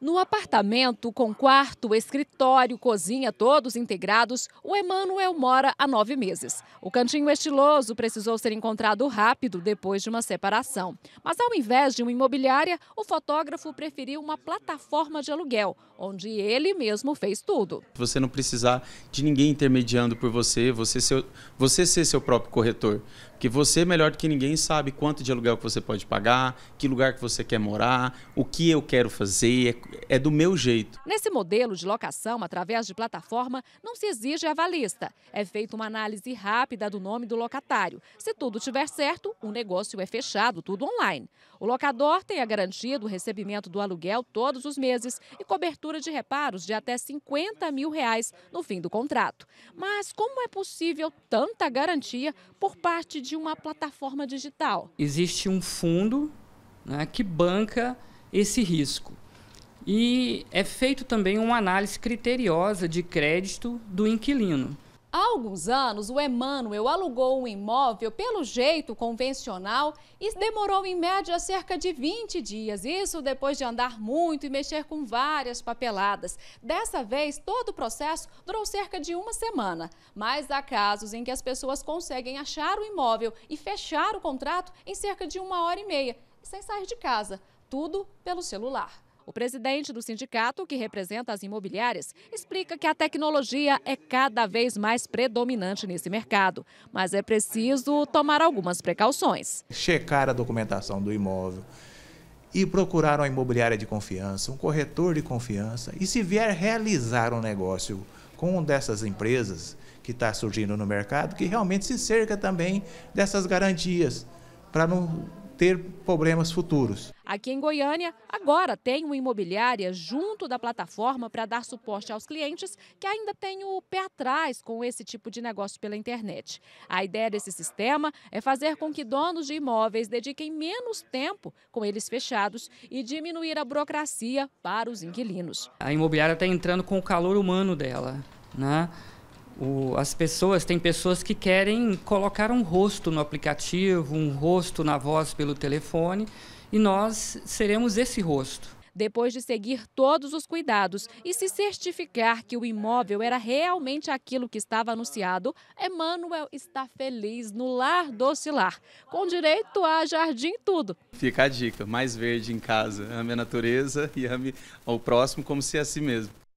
No apartamento com quarto, escritório, cozinha, todos integrados, o Emanuel mora há nove meses. O cantinho estiloso precisou ser encontrado rápido depois de uma separação. Mas ao invés de uma imobiliária, o fotógrafo preferiu uma plataforma de aluguel, onde ele mesmo fez tudo. Você não precisar de ninguém intermediando por você, você, você ser seu próprio corretor que você melhor do que ninguém sabe quanto de aluguel que você pode pagar, que lugar que você quer morar, o que eu quero fazer, é, é do meu jeito. Nesse modelo de locação através de plataforma, não se exige avalista. É feita uma análise rápida do nome do locatário. Se tudo tiver certo, o negócio é fechado, tudo online. O locador tem a garantia do recebimento do aluguel todos os meses e cobertura de reparos de até 50 mil reais no fim do contrato. Mas como é possível tanta garantia por parte de de uma plataforma digital. Existe um fundo né, que banca esse risco. E é feito também uma análise criteriosa de crédito do inquilino. Há alguns anos, o Emmanuel alugou um imóvel pelo jeito convencional e demorou em média cerca de 20 dias. Isso depois de andar muito e mexer com várias papeladas. Dessa vez, todo o processo durou cerca de uma semana. Mas há casos em que as pessoas conseguem achar o imóvel e fechar o contrato em cerca de uma hora e meia, sem sair de casa. Tudo pelo celular. O presidente do sindicato, que representa as imobiliárias, explica que a tecnologia é cada vez mais predominante nesse mercado, mas é preciso tomar algumas precauções. Checar a documentação do imóvel e procurar uma imobiliária de confiança, um corretor de confiança. E se vier realizar um negócio com uma dessas empresas que está surgindo no mercado, que realmente se cerca também dessas garantias, para não ter problemas futuros. Aqui em Goiânia, agora tem uma imobiliária junto da plataforma para dar suporte aos clientes que ainda têm o pé atrás com esse tipo de negócio pela internet. A ideia desse sistema é fazer com que donos de imóveis dediquem menos tempo com eles fechados e diminuir a burocracia para os inquilinos. A imobiliária está entrando com o calor humano dela, né? O, as pessoas, tem pessoas que querem colocar um rosto no aplicativo, um rosto na voz pelo telefone, e nós seremos esse rosto depois de seguir todos os cuidados e se certificar que o imóvel era realmente aquilo que estava anunciado, Emmanuel está feliz no lar docilar, com direito a jardim tudo. Fica a dica, mais verde em casa, ame a natureza e ame ao próximo como se é a si mesmo.